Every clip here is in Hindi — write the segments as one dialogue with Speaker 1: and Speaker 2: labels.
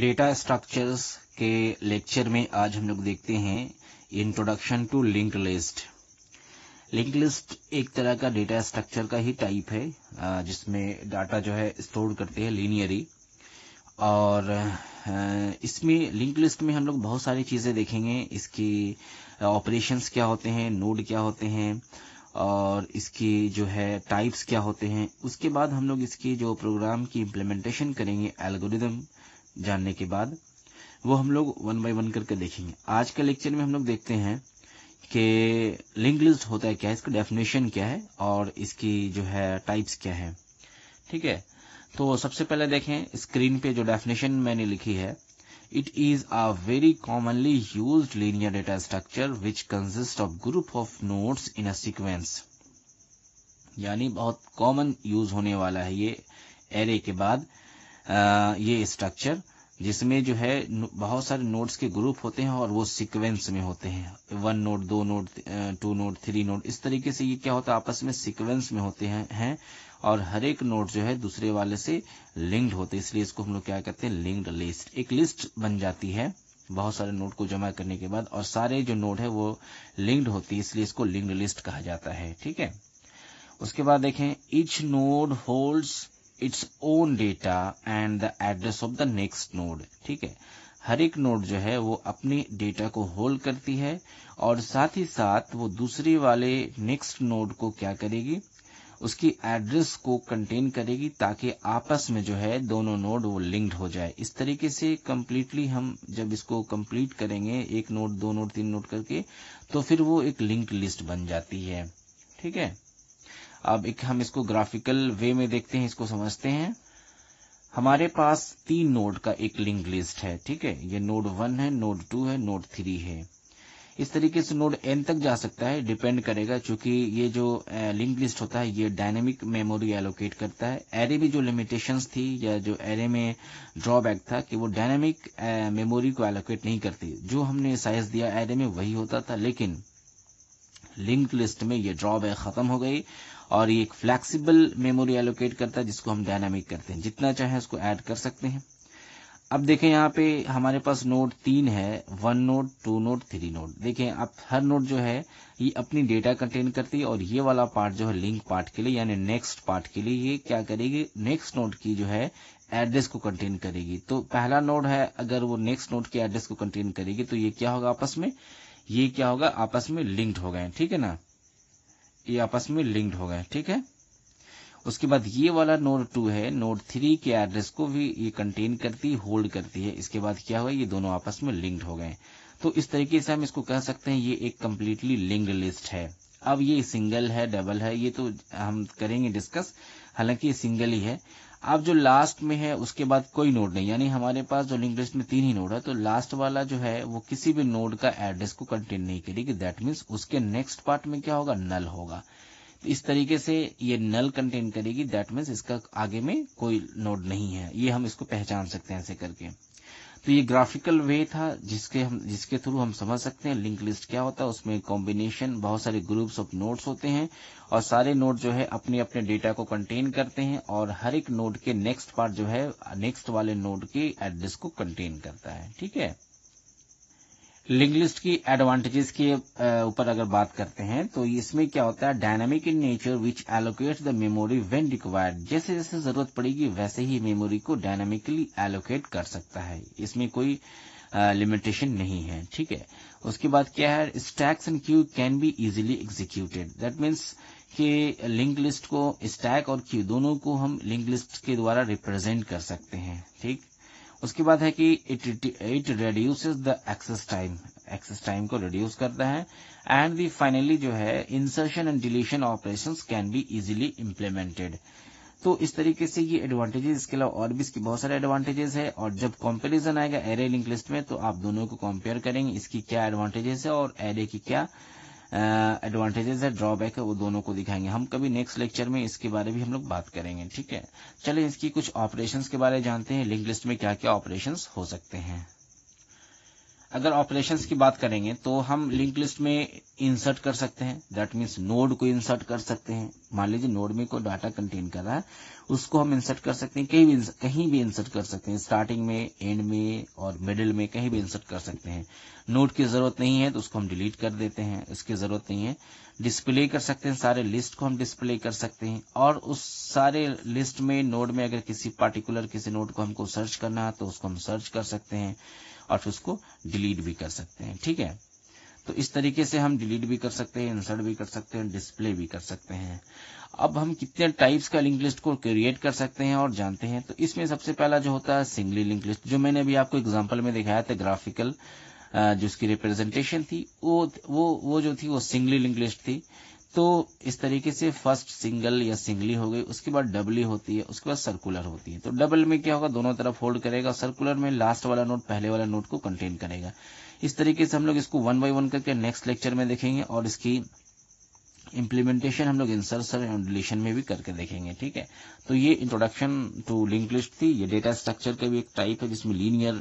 Speaker 1: डेटा स्ट्रक्चर्स के लेक्चर में आज हम लोग देखते हैं introduction to link list link list एक तरह का डेटा स्ट्रक्चर का ही टाइप है जिसमें डाटा जो है स्टोर करते हैं लीनियरी और इसमें लिंक लिस्ट में हम लोग बहुत सारी चीज़ें देखेंगे इसकी ऑपरेशंस क्या होते हैं नोड क्या होते हैं और इसकी जो है टाइप्स क्या होते हैं उसके बाद हम लोग इसकी जो प्रोग्राम की इम्प्लीमेंटेशन करेंगे एल्गोरिदम जानने के बाद वो हम लोग वन बाय वन करके देखेंगे आज के लेक्चर में हम लोग देखते हैं कि लिंक लिस्ट होता है क्या इसका डेफिनेशन क्या है और इसकी जो है टाइप्स क्या है ठीक है तो सबसे पहले देखें स्क्रीन पे जो डेफिनेशन मैंने लिखी है it is a very commonly use linear data structure which consist of group of node in sequence यानी बहुत कॉमन यूज होने वाला है ये एरे के बाद ये स्ट्रक्चर जिसमें जो है बहुत सारे नोड्स के ग्रुप होते हैं और वो सीक्वेंस में होते हैं वन नोड दो node two node three node इस तरीके से ये क्या होता है आपस में सीक्वेंस में होते हैं और हर एक नोड जो है दूसरे वाले से लिंक्ड होते हैं इसलिए इसको हम लोग क्या कहते हैं लिंक्ड लिस्ट एक लिस्ट बन जाती है बहुत सारे नोड को जमा करने के बाद और सारे जो नोड है वो लिंक्ड होती है इसलिए इसको लिंक्ड लिस्ट कहा जाता है ठीक है उसके बाद देखें each node holds its own data and the address of the next node ठीक है हर एक नोड जो है वो अपने डेटा को होल्ड करती है और साथ ही साथ वो दूसरे वाले नेक्स्ट नोड को क्या करेगी उसकी एड्रेस को कंटेन करेगी ताकि आपस में जो है दोनों नोड वो लिंक्ड हो जाए इस तरीके से कम्प्लीटली हम जब इसको कंप्लीट करेंगे एक नोड दो नोड तीन नोड करके तो फिर वो एक लिंक लिस्ट बन जाती है ठीक है अब एक हम इसको ग्राफिकल वे में देखते हैं इसको समझते हैं हमारे पास तीन नोड का एक लिंक लिस्ट है ठीक है ये नोड वन है नोड टू है नोड थ्री है इस तरीके से नोड एन तक जा सकता है डिपेंड करेगा क्योंकि ये जो लिंक लिस्ट होता है ये डायनेमिक मेमोरी एलोकेट करता है एरे में जो लिमिटेशंस थी या जो एरे में ड्रॉबैक था कि वो डायनेमिक मेमोरी को एलोकेट नहीं करती जो हमने साइज दिया एरे में वही होता था लेकिन लिंक लिस्ट में ये ड्रॉबैक खत्म हो गई और ये एक फ्लैक्सीबल मेमोरी एलोकेट करता है जिसको हम डायनामिक करते हैं जितना चाहे उसको ऐड कर सकते हैं अब देखें यहाँ पे हमारे पास नोड तीन है one node two node three node देखें अब हर नोड जो है ये अपनी डेटा कंटेन करती है और ये वाला पार्ट जो है लिंक पार्ट के लिए यानी नेक्स्ट पार्ट के लिए ये क्या करेगी नेक्स्ट नोड की जो है एड्रेस को कंटेन करेगी तो पहला नोड है अगर वो नेक्स्ट नोड की एड्रेस को कंटेन करेगी तो ये क्या होगा आपस में ये क्या होगा आपस में लिंक्ड हो गए ठीक है ना ये आपस में लिंक्ड हो गए ठीक है उसके बाद ये वाला नोड टू है नोड थ्री के एड्रेस को भी ये कंटेन करती है होल्ड करती है इसके बाद क्या हुआ ये दोनों आपस में लिंक्ड हो गए तो इस तरीके से हम इसको कह सकते हैं ये एक कंप्लीटली लिंक्ड लिस्ट है अब ये सिंगल है डबल है ये तो हम करेंगे डिस्कस हालांकि ये सिंगल ही है आप जो लास्ट में है उसके बाद कोई नोड नहीं यानी हमारे पास जो लिंक लिस्ट में तीन ही नोड है तो लास्ट वाला जो है वो किसी भी नोड का एड्रेस को कंटेन नहीं करेगी दैट मीन्स उसके नेक्स्ट पार्ट में क्या होगा नल होगा तो इस तरीके से ये नल कंटेन करेगी दैट मीन्स इसका आगे में कोई नोड नहीं है ये हम इसको पहचान सकते हैं ऐसे करके तो ये ग्राफिकल वे था जिसके हम जिसके थ्रू हम समझ सकते हैं लिंक लिस्ट क्या होता है उसमें कॉम्बिनेशन बहुत सारे ग्रुप्स ऑफ नोट्स होते हैं और सारे नोट जो है अपने अपने डेटा को कंटेन करते हैं और हर एक नोट के नेक्स्ट पार्ट जो है नेक्स्ट वाले नोट के एड्रेस को कंटेन करता है ठीक है लिंक लिस्ट की एडवांटेजेस के ऊपर अगर बात करते हैं तो इसमें क्या होता है dynamic in nature which allocate the memory when required जैसे जैसे जरूरत पड़ेगी वैसे ही मेमोरी को डायनामिकली एलोकेट कर सकता है इसमें कोई लिमिटेशन uh, नहीं है ठीक है उसके बाद क्या है stacks and queue can be easily executed that means कि लिंक लिस्ट को स्टैक और क्यू दोनों को हम लिंक लिस्ट के द्वारा रिप्रेजेंट कर सकते हैं ठीक उसके बाद है कि it it reduce the access time access time को रिड्यूस करता है एंड दी फाइनली जो है insertion and deletion operation can be easily implemented तो इस तरीके से ये एडवांटेजेस इसके अलावा और भी इसके बहुत सारे एडवांटेजेस है और जब कंपैरिजन आएगा एरे लिंक लिस्ट में तो आप दोनों को कंपेयर करेंगे इसकी क्या एडवांटेजेस है और एरे की क्या एडवांटेजेस है ड्रॉबैक है वो दोनों को दिखाएंगे हम कभी नेक्स्ट लेक्चर में इसके बारे में हम लोग बात करेंगे ठीक है चलिए इसकी कुछ ऑपरेशन के बारे में जानते हैं लिंक लिस्ट में क्या क्या ऑपरेशन हो सकते हैं अगर ऑपरेशन की बात करेंगे तो हम लिंक लिस्ट में इंसर्ट कर सकते हैं दैट मीन्स नोड को इंसर्ट कर सकते हैं मान लीजिए नोड में कोई डाटा कंटेन कर रहा है उसको हम इंसर्ट कर सकते हैं कहीं भी कहीं भी इंसर्ट कर सकते हैं स्टार्टिंग में एंड में और मिडिल में कहीं भी इंसर्ट कर सकते हैं नोड की जरूरत नहीं है तो उसको हम डिलीट कर देते हैं उसकी जरूरत नहीं है डिस्प्ले कर सकते हैं सारे लिस्ट को हम डिस्प्ले कर सकते हैं और उस सारे लिस्ट में नोड में अगर किसी पार्टिकुलर किसी नोड को हमको सर्च करना है तो उसको हम सर्च कर सकते हैं और फिर उसको डिलीट भी कर सकते हैं ठीक है तो इस तरीके से हम डिलीट भी कर सकते हैं इंसर्ट भी कर सकते हैं डिस्प्ले भी कर सकते हैं अब हम कितने टाइप्स का लिंक लिस्ट को क्रिएट कर सकते हैं और जानते हैं तो इसमें सबसे पहला जो होता है सिंगली लिंक लिस्ट जो मैंने अभी आपको एग्जाम्पल में दिखाया था ग्राफिकल जो उसकी रिप्रेजेंटेशन थी वो वो वो जो थी वो सिंगली लिंक लिस्ट थी तो इस तरीके से फर्स्ट सिंगल या सिंगली हो गई उसके बाद डबली होती है उसके बाद सर्कुलर होती है तो डबल में क्या होगा दोनों तरफ होल्ड करेगा सर्कुलर में लास्ट वाला नोट पहले वाला नोट को कंटेन करेगा इस तरीके से हम लोग इसको वन बाय वन करके नेक्स्ट लेक्चर में देखेंगे और इसकी इम्प्लीमेंटेशन हम लोग इंसर्सर एंड डिलीशन में भी करके देखेंगे ठीक है तो ये इंट्रोडक्शन टू लिंक लिस्ट थी ये डेटा स्ट्रक्चर का भी एक टाइप है जिसमें लीनियर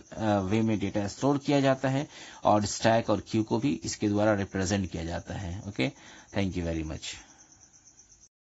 Speaker 1: वे uh, में डेटा स्टोर किया जाता है और स्टैक और क्यू को भी इसके द्वारा रिप्रेजेंट किया जाता है okay thank you very much